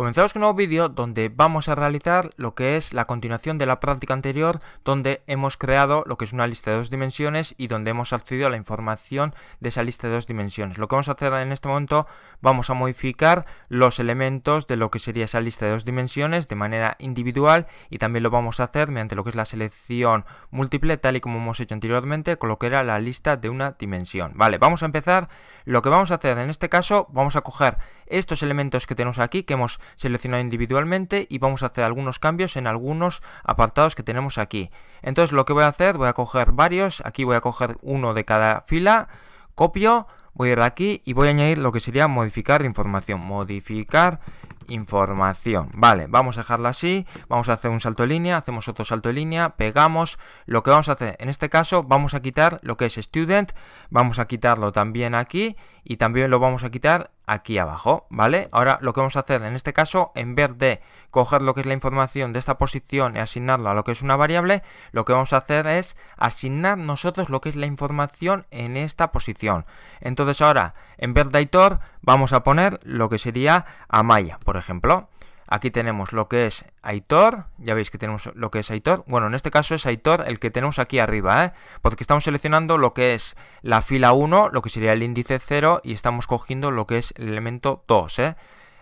Comenzamos con un nuevo vídeo donde vamos a realizar lo que es la continuación de la práctica anterior donde hemos creado lo que es una lista de dos dimensiones y donde hemos accedido a la información de esa lista de dos dimensiones. Lo que vamos a hacer en este momento vamos a modificar los elementos de lo que sería esa lista de dos dimensiones de manera individual y también lo vamos a hacer mediante lo que es la selección múltiple tal y como hemos hecho anteriormente con lo que era la lista de una dimensión. Vale, vamos a empezar. Lo que vamos a hacer en este caso vamos a coger estos elementos que tenemos aquí que hemos seleccionado individualmente y vamos a hacer algunos cambios en algunos apartados que tenemos aquí. Entonces lo que voy a hacer, voy a coger varios, aquí voy a coger uno de cada fila, copio, voy a ir aquí y voy a añadir lo que sería modificar información, modificar información. Vale, vamos a dejarla así, vamos a hacer un salto de línea, hacemos otro salto de línea, pegamos, lo que vamos a hacer en este caso, vamos a quitar lo que es student, vamos a quitarlo también aquí y también lo vamos a quitar aquí abajo, ¿vale? Ahora lo que vamos a hacer en este caso, en vez de coger lo que es la información de esta posición y asignarla a lo que es una variable, lo que vamos a hacer es asignar nosotros lo que es la información en esta posición. Entonces ahora, en vez de vamos a poner lo que sería Amaya, por ejemplo. Aquí tenemos lo que es Aitor, ya veis que tenemos lo que es Aitor. Bueno, en este caso es Aitor el que tenemos aquí arriba, ¿eh? porque estamos seleccionando lo que es la fila 1, lo que sería el índice 0 y estamos cogiendo lo que es el elemento 2, ¿eh?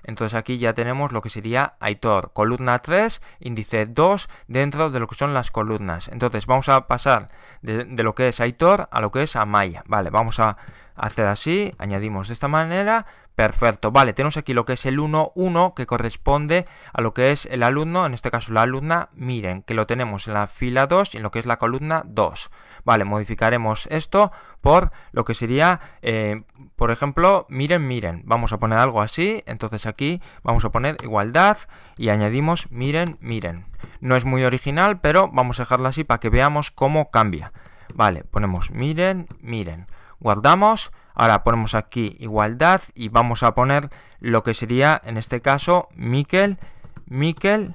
Entonces aquí ya tenemos lo que sería Aitor, columna 3, índice 2 dentro de lo que son las columnas. Entonces vamos a pasar de, lo que es Aitor a lo que es Amaya. Vale, vamos a hacer así, añadimos de esta manera, perfecto. Vale, tenemos aquí lo que es el 1-1 que corresponde a lo que es el alumno, en este caso la alumna, miren, que lo tenemos en la fila 2 y en lo que es la columna 2. Vale, modificaremos esto por lo que sería, eh, por ejemplo, miren, miren. Vamos a poner algo así, entonces aquí vamos a poner igualdad y añadimos miren, miren. No es muy original, pero vamos a dejarlo así para que veamos cómo cambia. Vale, ponemos miren, miren. Guardamos, ahora ponemos aquí igualdad y vamos a poner lo que sería, en este caso, Miquel, Miquel,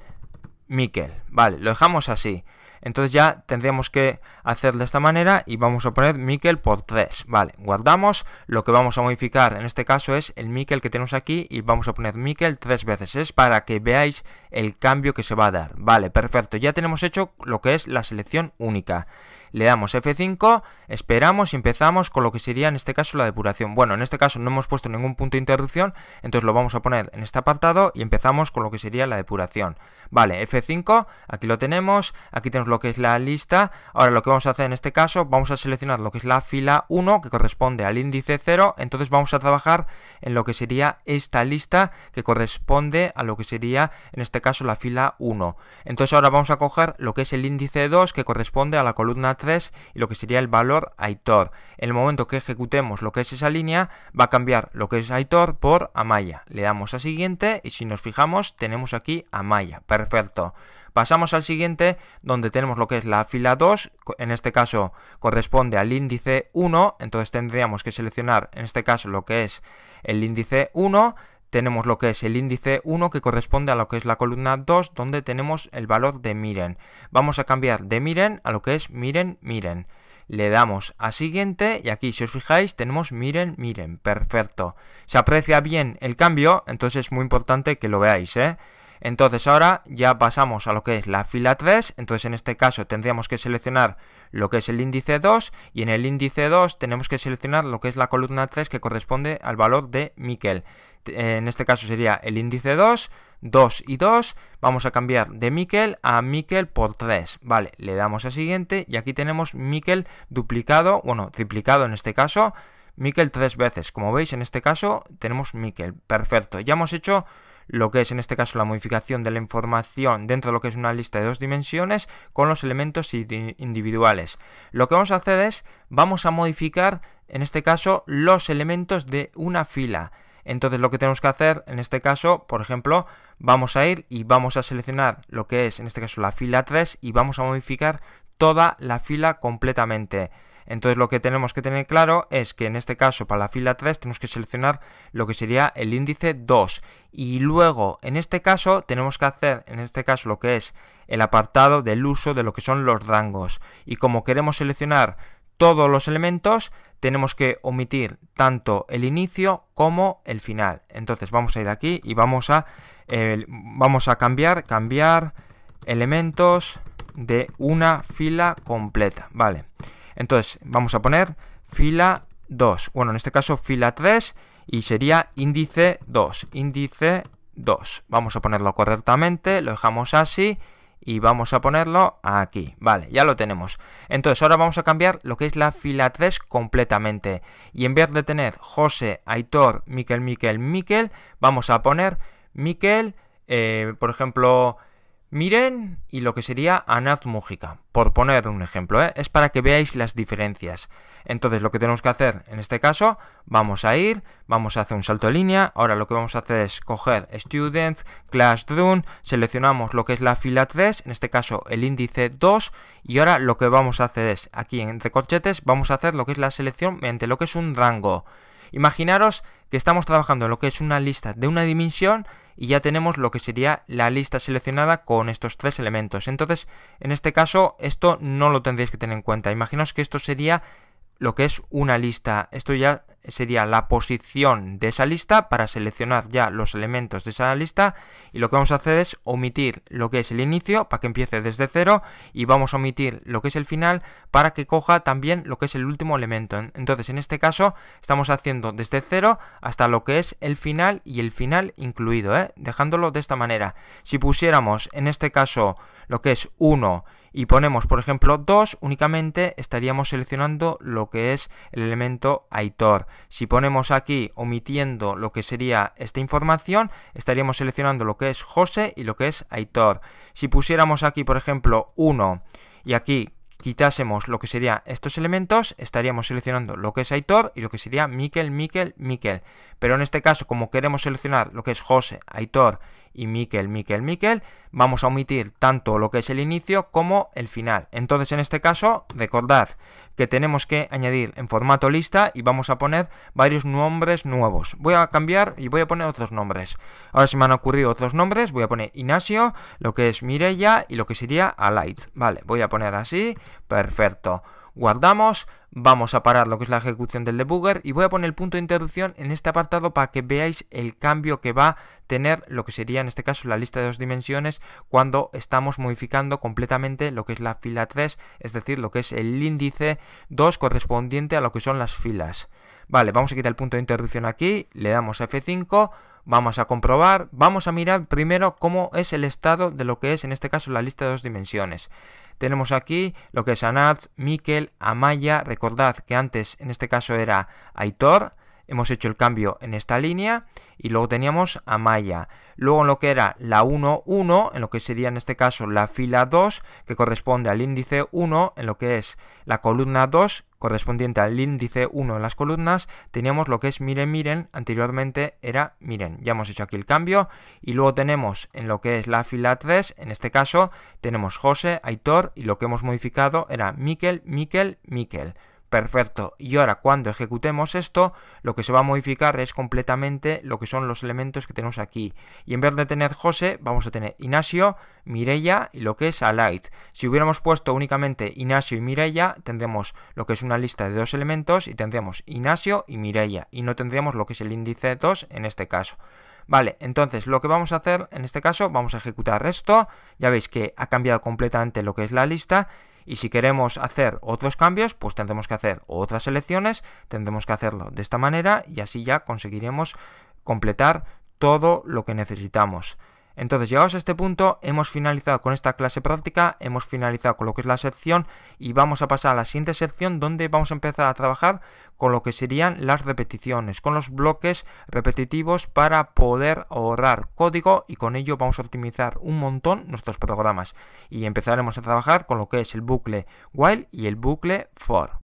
Miquel. Vale, lo dejamos así. Entonces ya tendríamos que hacer de esta manera y vamos a poner Miquel por 3. Vale, guardamos. Lo que vamos a modificar en este caso es el Mikel que tenemos aquí y vamos a poner Miquel 3 veces. Es para que veáis el cambio que se va a dar. Vale, perfecto. Ya tenemos hecho lo que es la selección única le damos F5, esperamos y empezamos con lo que sería en este caso la depuración. Bueno, en este caso no hemos puesto ningún punto de interrupción, entonces lo vamos a poner en este apartado y empezamos con lo que sería la depuración. Vale, F5, aquí lo tenemos, aquí tenemos lo que es la lista, ahora lo que vamos a hacer en este caso, vamos a seleccionar lo que es la fila 1 que corresponde al índice 0, entonces vamos a trabajar en lo que sería esta lista que corresponde a lo que sería en este caso la fila 1. Entonces ahora vamos a coger lo que es el índice 2 que corresponde a la columna 3 y lo que sería el valor Aitor. En el momento que ejecutemos lo que es esa línea, va a cambiar lo que es Aitor por Amaya. Le damos a siguiente y si nos fijamos tenemos aquí Amaya. Perfecto. Pasamos al siguiente donde tenemos lo que es la fila 2, en este caso corresponde al índice 1, entonces tendríamos que seleccionar en este caso lo que es el índice 1 tenemos lo que es el índice 1 que corresponde a lo que es la columna 2 donde tenemos el valor de miren. Vamos a cambiar de miren a lo que es miren, miren. Le damos a siguiente y aquí si os fijáis tenemos miren, miren. Perfecto. Se aprecia bien el cambio, entonces es muy importante que lo veáis. ¿eh? Entonces ahora ya pasamos a lo que es la fila 3, entonces en este caso tendríamos que seleccionar lo que es el índice 2 y en el índice 2 tenemos que seleccionar lo que es la columna 3 que corresponde al valor de Miquel. Eh, en este caso sería el índice 2, 2 y 2, vamos a cambiar de Miquel a Miquel por 3, vale, le damos a siguiente y aquí tenemos Miquel duplicado, bueno, triplicado en este caso, Miquel tres veces, como veis en este caso tenemos Miquel, perfecto, ya hemos hecho lo que es en este caso la modificación de la información dentro de lo que es una lista de dos dimensiones con los elementos individuales. Lo que vamos a hacer es, vamos a modificar en este caso los elementos de una fila. Entonces lo que tenemos que hacer en este caso, por ejemplo, vamos a ir y vamos a seleccionar lo que es en este caso la fila 3 y vamos a modificar toda la fila completamente. Entonces lo que tenemos que tener claro es que en este caso para la fila 3 tenemos que seleccionar lo que sería el índice 2 y luego en este caso tenemos que hacer en este caso lo que es el apartado del uso de lo que son los rangos y como queremos seleccionar todos los elementos tenemos que omitir tanto el inicio como el final. Entonces vamos a ir aquí y vamos a, vamos a cambiar, cambiar elementos de una fila completa. Vale, entonces vamos a poner fila 2. Bueno, en este caso fila 3 y sería índice 2. Índice 2. Vamos a ponerlo correctamente, lo dejamos así y vamos a ponerlo aquí. Vale, ya lo tenemos. Entonces ahora vamos a cambiar lo que es la fila 3 completamente. Y en vez de tener José, Aitor, Miquel, Miquel, Miquel, vamos a poner Miquel, eh, por ejemplo, Miren y lo que sería Anatmúgica, por poner un ejemplo, ¿eh? es para que veáis las diferencias. Entonces lo que tenemos que hacer en este caso, vamos a ir, vamos a hacer un salto de línea, ahora lo que vamos a hacer es coger Student, Classroom, seleccionamos lo que es la fila 3, en este caso el índice 2, y ahora lo que vamos a hacer es, aquí entre corchetes, vamos a hacer lo que es la selección mediante lo que es un rango. Imaginaros que estamos trabajando en lo que es una lista de una dimensión y ya tenemos lo que sería la lista seleccionada con estos tres elementos. Entonces, en este caso, esto no lo tendréis que tener en cuenta. Imaginaos que esto sería lo que es una lista. Esto ya sería la posición de esa lista para seleccionar ya los elementos de esa lista y lo que vamos a hacer es omitir lo que es el inicio para que empiece desde cero y vamos a omitir lo que es el final para que coja también lo que es el último elemento. Entonces en este caso estamos haciendo desde cero hasta lo que es el final y el final incluido, ¿eh? dejándolo de esta manera. Si pusiéramos en este caso lo que es 1 y ponemos, por ejemplo, 2, únicamente estaríamos seleccionando lo que es el elemento Aitor. Si ponemos aquí omitiendo lo que sería esta información, estaríamos seleccionando lo que es José y lo que es Aitor. Si pusiéramos aquí, por ejemplo, 1 y aquí quitásemos lo que serían estos elementos, estaríamos seleccionando lo que es Aitor y lo que sería Mikel, Mikel, Miquel. Pero en este caso, como queremos seleccionar lo que es José, Aitor y Miquel, Mikel, Miquel, vamos a omitir tanto lo que es el inicio como el final. Entonces, en este caso, recordad que tenemos que añadir en formato lista y vamos a poner varios nombres nuevos. Voy a cambiar y voy a poner otros nombres. Ahora se me han ocurrido otros nombres, voy a poner Ignacio, lo que es Mireya y lo que sería Alight. Vale, voy a poner así Perfecto. Guardamos Vamos a parar lo que es la ejecución del debugger y voy a poner el punto de interrupción en este apartado para que veáis el cambio que va a tener lo que sería en este caso la lista de dos dimensiones cuando estamos modificando completamente lo que es la fila 3, es decir, lo que es el índice 2 correspondiente a lo que son las filas. Vale, vamos a quitar el punto de interrupción aquí, le damos F5, vamos a comprobar, vamos a mirar primero cómo es el estado de lo que es en este caso la lista de dos dimensiones. Tenemos aquí lo que es Anarts, MIKEL, Amaya, recordad que antes en este caso era Aitor, hemos hecho el cambio en esta línea y luego teníamos a Maya. Luego en lo que era la 1, en lo que sería en este caso la fila 2, que corresponde al índice 1, en lo que es la columna 2, correspondiente al índice 1 en las columnas, teníamos lo que es miren, miren, anteriormente era miren. Ya hemos hecho aquí el cambio y luego tenemos en lo que es la fila 3, en este caso tenemos José, Aitor y lo que hemos modificado era Miquel, Miquel, Miquel. Perfecto. Y ahora cuando ejecutemos esto, lo que se va a modificar es completamente lo que son los elementos que tenemos aquí. Y en vez de tener José, vamos a tener Ignacio, Mirella y lo que es Alight. Si hubiéramos puesto únicamente Ignacio y Mirella, tendremos lo que es una lista de dos elementos y tendremos Ignacio y Mirella. Y no tendríamos lo que es el índice 2 en este caso. Vale, entonces lo que vamos a hacer en este caso, vamos a ejecutar esto. Ya veis que ha cambiado completamente lo que es la lista y si queremos hacer otros cambios, pues tendremos que hacer otras selecciones, tendremos que hacerlo de esta manera y así ya conseguiremos completar todo lo que necesitamos. Entonces, llegados a este punto, hemos finalizado con esta clase práctica, hemos finalizado con lo que es la sección y vamos a pasar a la siguiente sección donde vamos a empezar a trabajar con lo que serían las repeticiones, con los bloques repetitivos para poder ahorrar código y con ello vamos a optimizar un montón nuestros programas. Y empezaremos a trabajar con lo que es el bucle while y el bucle for.